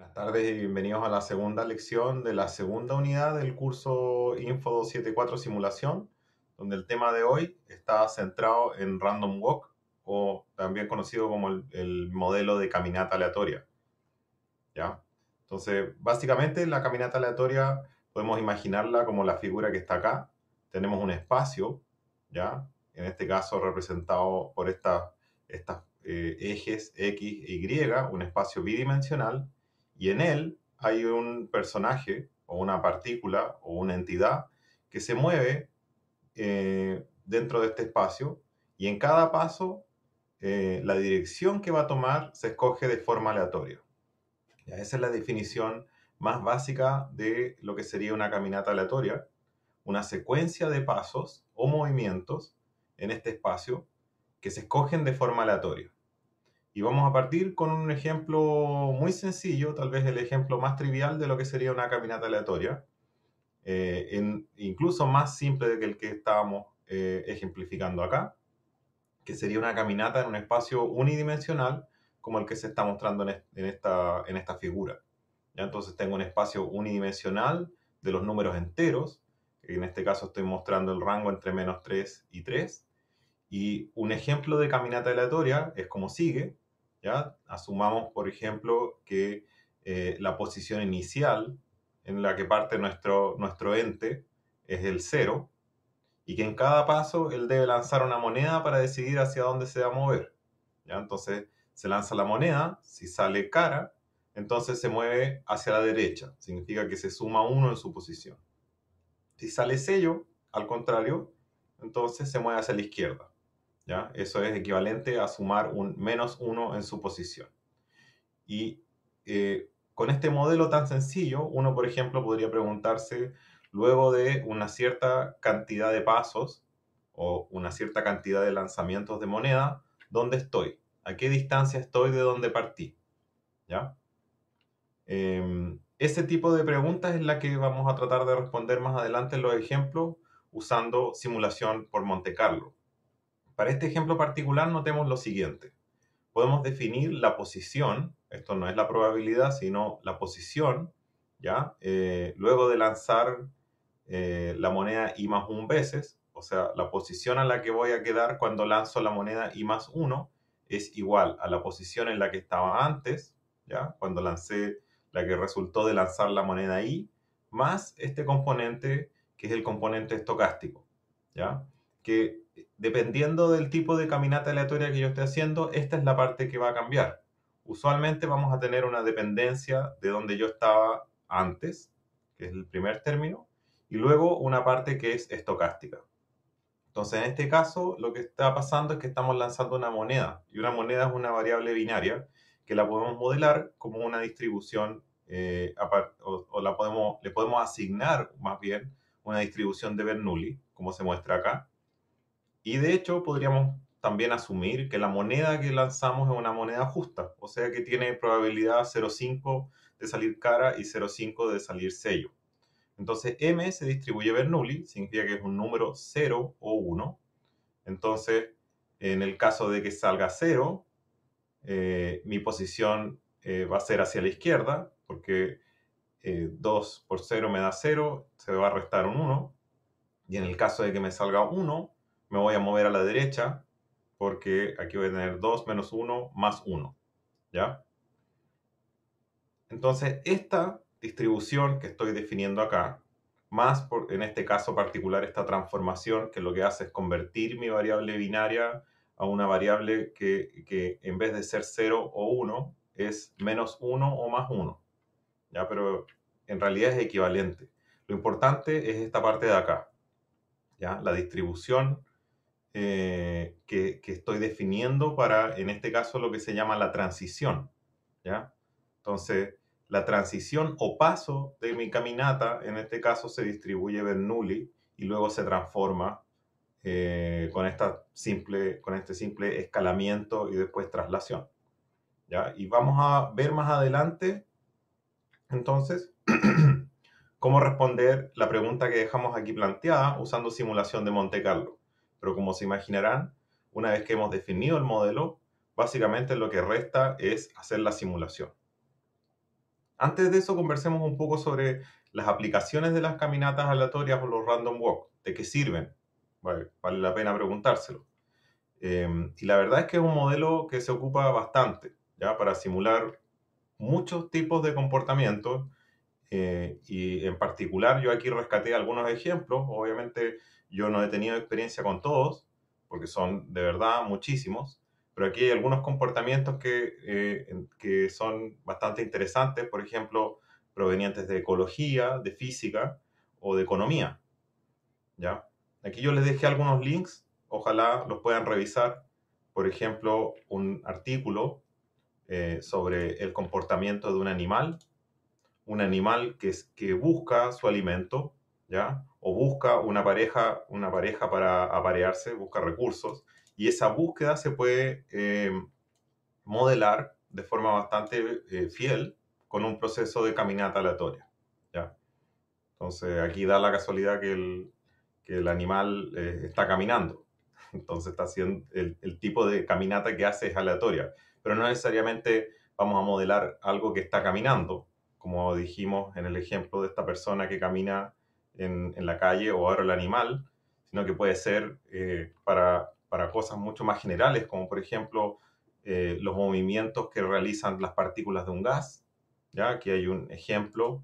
Buenas tardes y bienvenidos a la segunda lección de la segunda unidad del curso Info 274 Simulación, donde el tema de hoy está centrado en Random Walk, o también conocido como el, modelo de caminata aleatoria. ¿Ya? Entonces, básicamente la caminata aleatoria podemos imaginarla como la figura que está acá. Tenemos un espacio, ¿ya? En este caso representado por estas esta, eh, ejes X y Y, un espacio bidimensional y en él hay un personaje o una partícula o una entidad que se mueve eh, dentro de este espacio y en cada paso eh, la dirección que va a tomar se escoge de forma aleatoria. esa es la definición más básica de lo que sería una caminata aleatoria, una secuencia de pasos o movimientos en este espacio que se escogen de forma aleatoria. Y vamos a partir con un ejemplo muy sencillo, tal vez el ejemplo más trivial de lo que sería una caminata aleatoria, eh, incluso más simple que el que estábamos eh, ejemplificando acá, que sería una caminata en un espacio unidimensional como el que se está mostrando en, esta, en esta, figura. ¿Ya? Entonces tengo un espacio unidimensional de los números enteros, en este caso estoy mostrando el rango entre menos 3 y 3, y un ejemplo de caminata aleatoria es como sigue, ¿ya? Asumamos, por ejemplo, que eh, la posición inicial en la que parte nuestro, nuestro ente es el cero y que en cada paso él debe lanzar una moneda para decidir hacia dónde se va a mover. ¿ya? Entonces se lanza la moneda, si sale cara, entonces se mueve hacia la derecha, significa que se suma uno en su posición. Si sale sello, al contrario, entonces se mueve hacia la izquierda. Eso es equivalente a sumar un menos 1 en su posición. Y eh, con este modelo tan sencillo, uno, por ejemplo, podría preguntarse, luego de una cierta cantidad de pasos o una cierta cantidad de lanzamientos de moneda, ¿dónde estoy? ¿A qué distancia estoy de donde partí? ¿Ya? Em, ese tipo de preguntas es la que vamos a tratar de responder más adelante en los ejemplos usando simulación por Monte Carlo. Para este ejemplo particular notemos lo siguiente. Podemos definir la posición, esto no es la probabilidad, sino la posición, ¿ya? Eh, luego de lanzar eh, la moneda i más 1 veces, o sea, la posición a la que voy a quedar cuando lanzo la moneda i más 1 es igual a la posición en la que estaba antes, ¿ya? Cuando lancé la que resultó de lanzar la moneda i, más este componente que es el componente estocástico, ¿ya? Que dependiendo del tipo de caminata aleatoria que yo esté haciendo, esta es la parte que va a cambiar. Usualmente vamos a tener una dependencia de donde yo estaba antes, que es el primer término, y luego una parte que es estocástica. Entonces, en este caso, lo que está pasando es que estamos lanzando una moneda, y una moneda es una variable binaria que la podemos modelar como una distribución, eh, o, o, la podemos, le podemos asignar más bien una distribución de Bernoulli, como se muestra acá. Y de hecho podríamos también asumir que la moneda que lanzamos es una moneda justa, o sea que tiene probabilidad 0,5 de salir cara y 0,5 de salir sello. Entonces M se distribuye Bernoulli, significa que es un número 0 o 1. Entonces, en el caso de que salga 0, eh, mi posición eh, va a ser hacia la izquierda, porque 2 eh, por 0 me da 0, se va a restar un 1. Y en el caso de que me salga 1, me voy a mover a la derecha porque aquí voy a tener 2 menos 1 más 1, ¿ya? Entonces, esta distribución que estoy definiendo acá, más por, en este caso particular esta transformación que lo que hace es convertir mi variable binaria a una variable que, que en vez de ser 0 o 1 es menos 1 o más 1. ¿ya? Pero en realidad es equivalente. Lo importante es esta parte de acá, ¿ya? la distribución eh, que, estoy definiendo para, en este caso, lo que se llama la transición. ¿ya? Entonces, la transición o paso de mi caminata, en este caso, se distribuye Bernoulli y luego se transforma eh, con, esta simple, con este simple escalamiento y después traslación. ¿ya? Y vamos a ver más adelante, entonces, cómo responder la pregunta que dejamos aquí planteada usando simulación de Monte Carlo. Pero como se imaginarán, una vez que hemos definido el modelo, básicamente lo que resta es hacer la simulación. Antes de eso, conversemos un poco sobre las aplicaciones de las caminatas aleatorias o los random walk, de qué sirven. Vale, vale la pena preguntárselo. Em, y la verdad es que es un modelo que se ocupa bastante, ya para simular muchos tipos de comportamientos. Eh, y en particular yo aquí rescaté algunos ejemplos. Obviamente yo no he tenido experiencia con todos, porque son de verdad muchísimos, pero aquí hay algunos comportamientos que, eh, que son bastante interesantes, por ejemplo, provenientes de ecología, de física o de economía. ¿Ya? Aquí yo les dejé algunos links, ojalá los puedan revisar. Por ejemplo, un artículo eh, sobre el comportamiento de un animal, un animal que, que busca su alimento, ¿ya? o busca una pareja, una pareja para aparearse, busca recursos, y esa búsqueda se puede em, modelar de forma bastante eh, fiel con un proceso de caminata aleatoria. ¿ya? Entonces aquí da la casualidad que el, animal eh, está caminando, entonces está haciendo el, el tipo de caminata que hace es aleatoria, pero no necesariamente vamos a modelar algo que está caminando, como dijimos en el ejemplo de esta persona que camina en, la calle o ahora el animal, sino que puede ser eh, para, cosas mucho más generales, como por ejemplo eh, los movimientos que realizan las partículas de un gas. ¿ya? Aquí hay un ejemplo,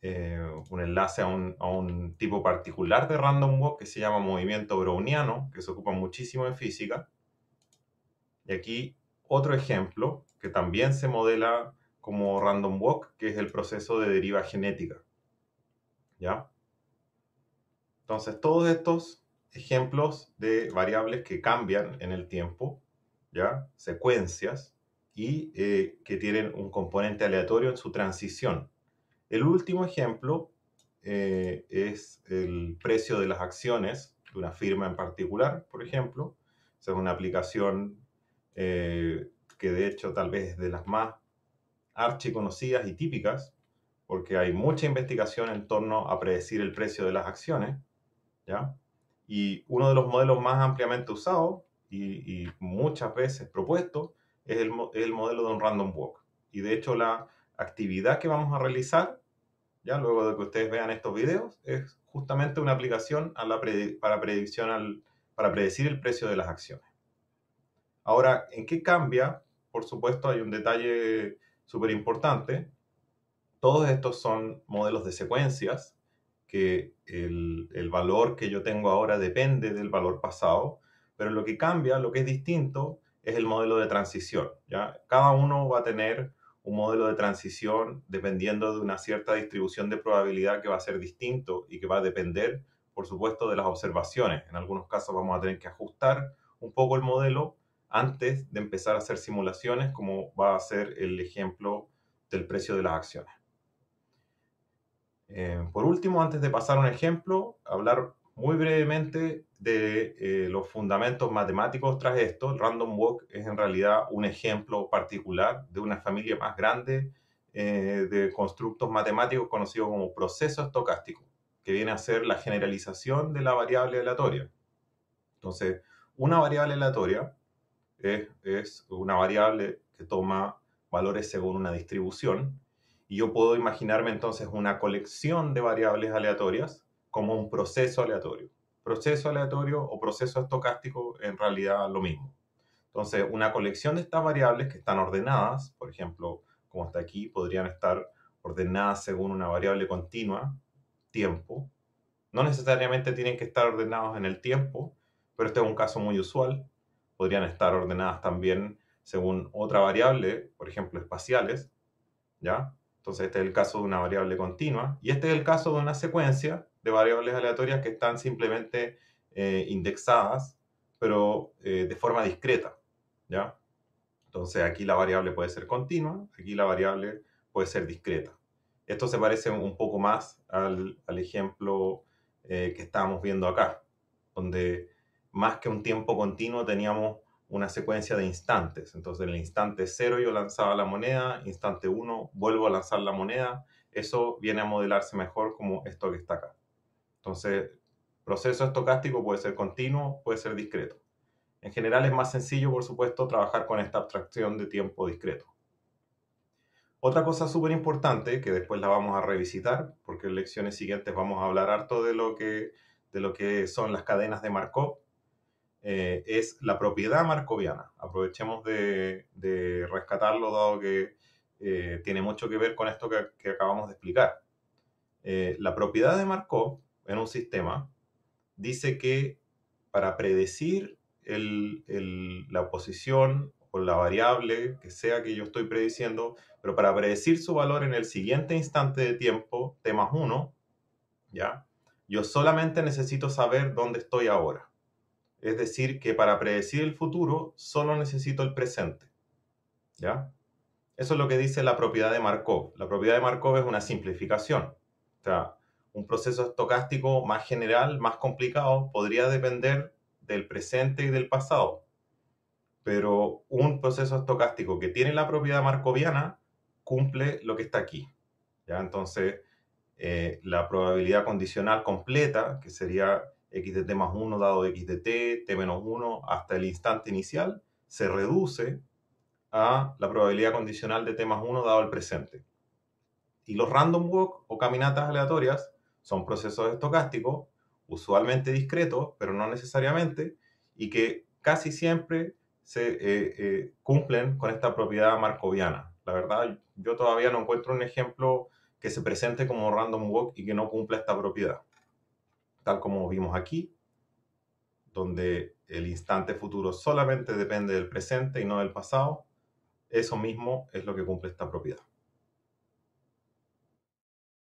eh, un enlace a un, a un, tipo particular de random walk que se llama movimiento browniano, que se ocupa muchísimo en física. Y aquí otro ejemplo que también se modela como random walk, que es el proceso de deriva genética. ¿ya? Entonces, todos estos ejemplos de variables que cambian en el tiempo, ¿ya? Secuencias y eh, que tienen un componente aleatorio en su transición. El último ejemplo eh, es el precio de las acciones de una firma en particular, por ejemplo. es una aplicación eh, que de hecho tal vez es de las más archiconocidas y típicas, porque hay mucha investigación en torno a predecir el precio de las acciones, ¿ya? Y uno de los modelos más ampliamente usados y, muchas veces propuesto es el, modelo de un random walk. Y de hecho la actividad que vamos a realizar, ya luego de que ustedes vean estos videos, es justamente una aplicación a la para, predicción para predecir el precio de las acciones. Ahora, ¿en qué cambia? Por supuesto, hay un detalle súper importante, todos estos son modelos de secuencias que el, valor que yo tengo ahora depende del valor pasado, pero lo que cambia, lo que es distinto, es el modelo de transición. ¿ya? Cada uno va a tener un modelo de transición dependiendo de una cierta distribución de probabilidad que va a ser distinto y que va a depender, por supuesto, de las observaciones. En algunos casos vamos a tener que ajustar un poco el modelo antes de empezar a hacer simulaciones, como va a ser el ejemplo del precio de las acciones. Eh, por último, antes de pasar a un ejemplo, hablar muy brevemente de eh, los fundamentos matemáticos tras esto. El Random Walk es en realidad un ejemplo particular de una familia más grande eh, de constructos matemáticos conocidos como proceso estocástico, que viene a ser la generalización de la variable aleatoria. Entonces, una variable aleatoria es una variable que toma valores según una distribución y yo puedo imaginarme entonces una colección de variables aleatorias como un proceso aleatorio. Proceso aleatorio o proceso estocástico en realidad lo mismo. Entonces, una colección de estas variables que están ordenadas, por ejemplo, como está aquí, podrían estar ordenadas según una variable continua, tiempo. No necesariamente tienen que estar ordenados en el tiempo, pero este es un caso muy usual. Podrían estar ordenadas también según otra variable, por ejemplo, espaciales, ¿ya? Entonces este es el caso de una variable continua y este es el caso de una secuencia de variables aleatorias que están simplemente eh, indexadas, pero eh, de forma discreta, ¿ya? Entonces aquí la variable puede ser continua, aquí la variable puede ser discreta. Esto se parece un poco más al, ejemplo eh, que estábamos viendo acá, donde más que un tiempo continuo teníamos una secuencia de instantes. Entonces, en el instante 0 yo lanzaba la moneda, instante 1 vuelvo a lanzar la moneda. Eso viene a modelarse mejor como esto que está acá. Entonces, proceso estocástico puede ser continuo, puede ser discreto. En general es más sencillo, por supuesto, trabajar con esta abstracción de tiempo discreto. Otra cosa súper importante, que después la vamos a revisitar, porque en lecciones siguientes vamos a hablar harto de lo que, de lo que son las cadenas de Markov, eh, es la propiedad marcoviana. Aprovechemos de, de rescatarlo, dado que eh, tiene mucho que ver con esto que, acabamos de explicar. Eh, la propiedad de Markov en un sistema dice que para predecir el, el, la posición o la variable que sea que yo estoy prediciendo, pero para predecir su valor en el siguiente instante de tiempo, T más 1, ¿ya? Yo solamente necesito saber dónde estoy ahora. Es decir, que para predecir el futuro solo necesito el presente. ¿Ya? Eso es lo que dice la propiedad de Markov. La propiedad de Markov es una simplificación. O un proceso estocástico más general, más complicado, podría depender del presente y del pasado. Pero un proceso estocástico que tiene la propiedad markoviana cumple lo que está aquí. ¿ya? Entonces, eh, la probabilidad condicional completa, que sería x de t más 1 dado x de T t menos 1, hasta el instante inicial, se reduce a la probabilidad condicional de T más 1 dado el presente. Y los random walk o caminatas aleatorias son procesos estocásticos, usualmente discretos, pero no necesariamente, y que casi siempre se eh, eh, cumplen con esta propiedad marcoviana. La verdad, yo todavía no encuentro un ejemplo que se presente como random walk y que no cumpla esta propiedad tal como vimos aquí, donde el instante futuro solamente depende del presente y no del pasado, eso mismo es lo que cumple esta propiedad.